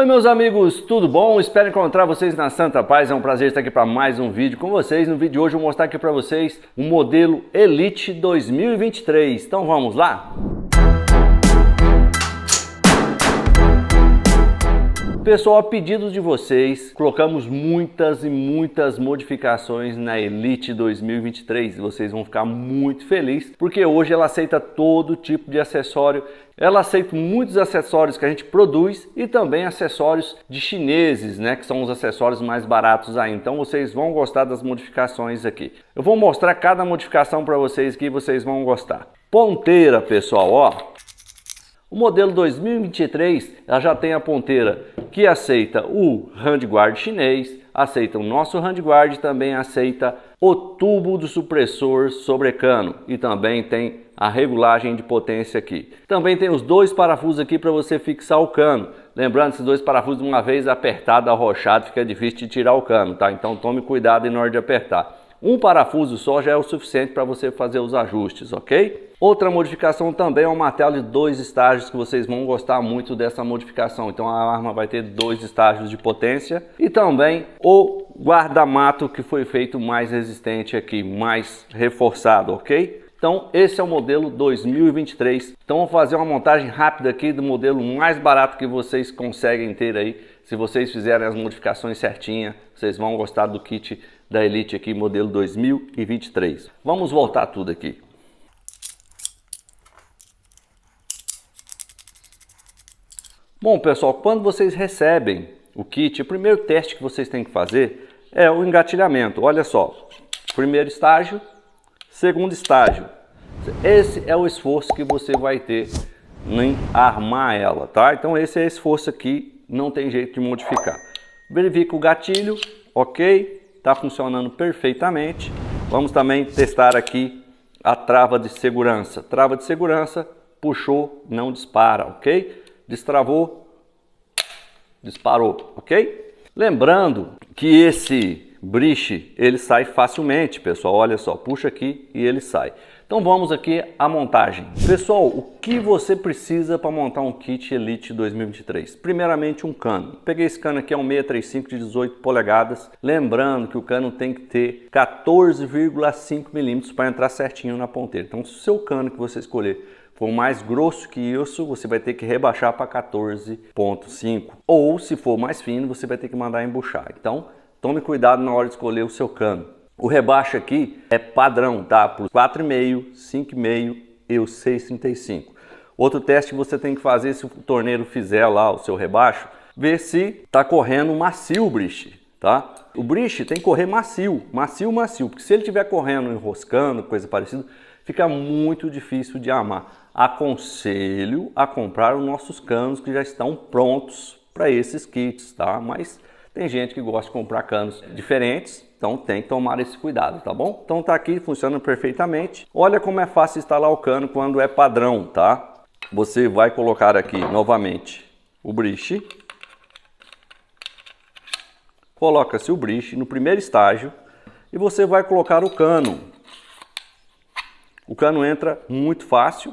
Oi meus amigos, tudo bom? Espero encontrar vocês na Santa Paz. É um prazer estar aqui para mais um vídeo com vocês. No vídeo de hoje eu vou mostrar aqui para vocês o modelo Elite 2023. Então vamos lá? pessoal, a pedido de vocês, colocamos muitas e muitas modificações na Elite 2023. Vocês vão ficar muito felizes, porque hoje ela aceita todo tipo de acessório. Ela aceita muitos acessórios que a gente produz e também acessórios de chineses, né, que são os acessórios mais baratos aí. Então vocês vão gostar das modificações aqui. Eu vou mostrar cada modificação para vocês que vocês vão gostar. Ponteira, pessoal, ó. O modelo 2023 ela já tem a ponteira que aceita o handguard chinês, aceita o nosso handguard, também aceita o tubo do supressor sobrecano e também tem a regulagem de potência aqui. Também tem os dois parafusos aqui para você fixar o cano. Lembrando, esses dois parafusos, uma vez apertado, arrochado, fica difícil de tirar o cano, tá? Então tome cuidado na hora de apertar. Um parafuso só já é o suficiente para você fazer os ajustes, ok? Outra modificação também é um martelo de dois estágios que vocês vão gostar muito dessa modificação. Então a arma vai ter dois estágios de potência e também o guardamato que foi feito mais resistente aqui, mais reforçado, ok? Então esse é o modelo 2023. Então vou fazer uma montagem rápida aqui do modelo mais barato que vocês conseguem ter aí. Se vocês fizerem as modificações certinhas, vocês vão gostar do kit da Elite aqui, modelo 2023. Vamos voltar tudo aqui. Bom, pessoal, quando vocês recebem o kit, o primeiro teste que vocês têm que fazer é o engatilhamento. Olha só, primeiro estágio, segundo estágio. Esse é o esforço que você vai ter em armar ela, tá? Então esse é esforço aqui, não tem jeito de modificar. Verifica o gatilho, ok? está funcionando perfeitamente. Vamos também testar aqui a trava de segurança. Trava de segurança, puxou, não dispara, ok? Destravou, disparou, ok? Lembrando que esse briche, ele sai facilmente, pessoal. Olha só, puxa aqui e ele sai. Então vamos aqui à montagem. Pessoal, o que você precisa para montar um kit Elite 2023? Primeiramente um cano. Peguei esse cano aqui, é um 635 de 18 polegadas. Lembrando que o cano tem que ter 14,5 milímetros para entrar certinho na ponteira. Então se o seu cano que você escolher for mais grosso que isso, você vai ter que rebaixar para 14,5. Ou se for mais fino, você vai ter que mandar embuchar. Então tome cuidado na hora de escolher o seu cano. O rebaixo aqui é padrão, tá? Para 4,5, 5,5 e os 6,35. Outro teste que você tem que fazer se o torneiro fizer lá o seu rebaixo, ver se está correndo macio o briche, tá? O briche tem que correr macio, macio, macio, porque se ele estiver correndo, enroscando, coisa parecida, fica muito difícil de amar. Aconselho a comprar os nossos canos que já estão prontos para esses kits, tá? Mas tem gente que gosta de comprar canos diferentes, então tem que tomar esse cuidado, tá bom? Então tá aqui, funciona perfeitamente. Olha como é fácil instalar o cano quando é padrão, tá? Você vai colocar aqui novamente o briche. Coloca-se o briche no primeiro estágio e você vai colocar o cano. O cano entra muito fácil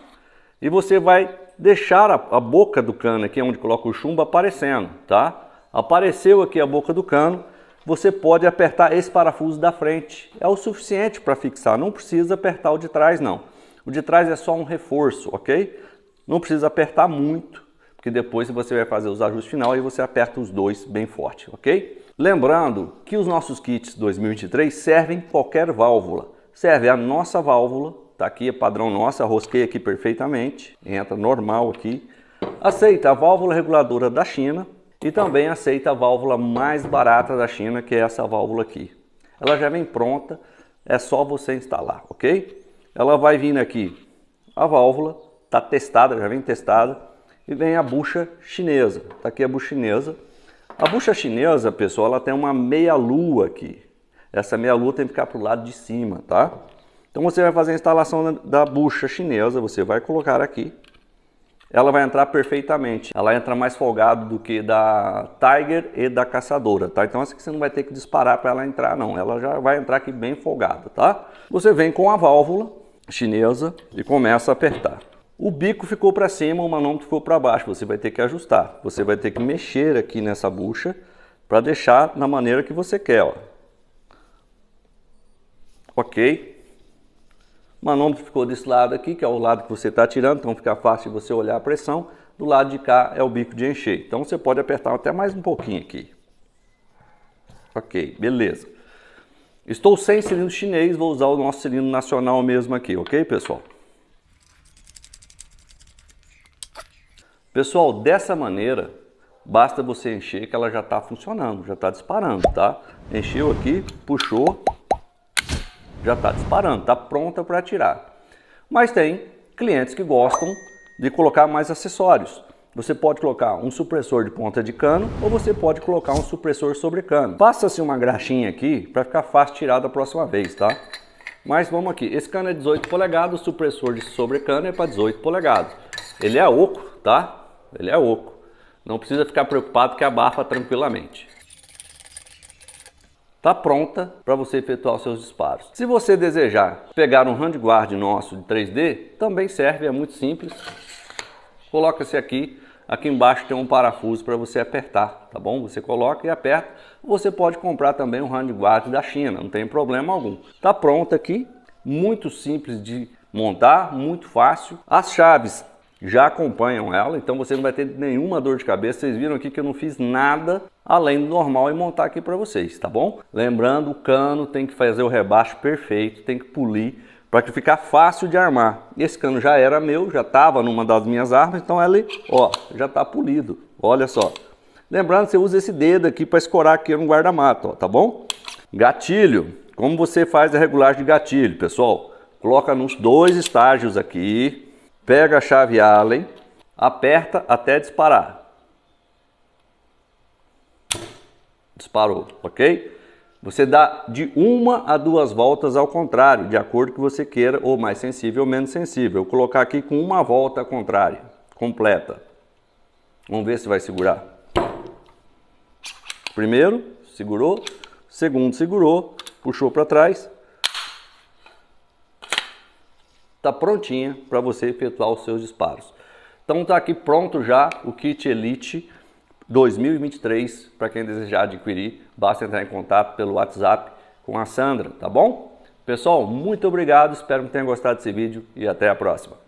e você vai deixar a, a boca do cano aqui onde coloca o chumbo aparecendo, tá? Apareceu aqui a boca do cano, você pode apertar esse parafuso da frente. É o suficiente para fixar, não precisa apertar o de trás não. O de trás é só um reforço, ok? Não precisa apertar muito, porque depois você vai fazer os ajustes final, e você aperta os dois bem forte, ok? Lembrando que os nossos kits 2023 servem qualquer válvula. Serve a nossa válvula, tá aqui, é padrão nosso. arrosquei aqui perfeitamente, entra normal aqui. Aceita a válvula reguladora da China, e também aceita a válvula mais barata da China, que é essa válvula aqui. Ela já vem pronta, é só você instalar, ok? Ela vai vindo aqui a válvula, está testada, já vem testada, e vem a bucha chinesa. Está aqui a bucha chinesa. A bucha chinesa, pessoal, ela tem uma meia-lua aqui. Essa meia-lua tem que ficar para o lado de cima, tá? Então você vai fazer a instalação da bucha chinesa, você vai colocar aqui ela vai entrar perfeitamente. Ela entra mais folgado do que da Tiger e da Caçadora, tá? Então essa aqui você não vai ter que disparar para ela entrar, não. Ela já vai entrar aqui bem folgada, tá? Você vem com a válvula chinesa e começa a apertar. O bico ficou para cima, o manômetro ficou para baixo. Você vai ter que ajustar. Você vai ter que mexer aqui nessa bucha para deixar na maneira que você quer, ó. Ok? O manômetro ficou desse lado aqui, que é o lado que você está tirando, então fica fácil você olhar a pressão. Do lado de cá é o bico de encher. Então você pode apertar até mais um pouquinho aqui. Ok, beleza. Estou sem cilindro chinês, vou usar o nosso cilindro nacional mesmo aqui, ok pessoal? Pessoal, dessa maneira, basta você encher que ela já está funcionando, já está disparando, tá? Encheu aqui, puxou, já está disparando, está pronta para tirar. Mas tem clientes que gostam de colocar mais acessórios. Você pode colocar um supressor de ponta de cano ou você pode colocar um supressor sobre cano. passa se uma graxinha aqui para ficar fácil tirar da próxima vez, tá? Mas vamos aqui, esse cano é 18 polegadas, o supressor de sobre cano é para 18 polegadas. Ele é oco, tá? Ele é oco. Não precisa ficar preocupado que abafa tranquilamente está pronta para você efetuar os seus disparos. Se você desejar pegar um handguard nosso de 3D, também serve, é muito simples. Coloca-se aqui, aqui embaixo tem um parafuso para você apertar, tá bom? Você coloca e aperta. Você pode comprar também um handguard da China, não tem problema algum. Está pronta aqui, muito simples de montar, muito fácil. As chaves já acompanham ela, então você não vai ter nenhuma dor de cabeça. Vocês viram aqui que eu não fiz nada além do normal e montar aqui para vocês, tá bom? Lembrando, o cano tem que fazer o rebaixo perfeito, tem que polir para que ficar fácil de armar. Esse cano já era meu, já estava numa das minhas armas, então ele, ó, já está polido. Olha só. Lembrando, você usa esse dedo aqui para escorar aqui no guarda-mato, tá bom? Gatilho. Como você faz a regulagem de gatilho, pessoal? Coloca nos dois estágios aqui, Pega a chave Allen, aperta até disparar. Disparou, ok? Você dá de uma a duas voltas ao contrário, de acordo que você queira, ou mais sensível ou menos sensível. Eu vou colocar aqui com uma volta ao contrário, completa. Vamos ver se vai segurar. Primeiro, segurou. Segundo, segurou. Puxou para trás. está prontinha para você efetuar os seus disparos. Então está aqui pronto já o kit Elite 2023 para quem desejar adquirir, basta entrar em contato pelo WhatsApp com a Sandra, tá bom? Pessoal, muito obrigado, espero que tenham gostado desse vídeo e até a próxima.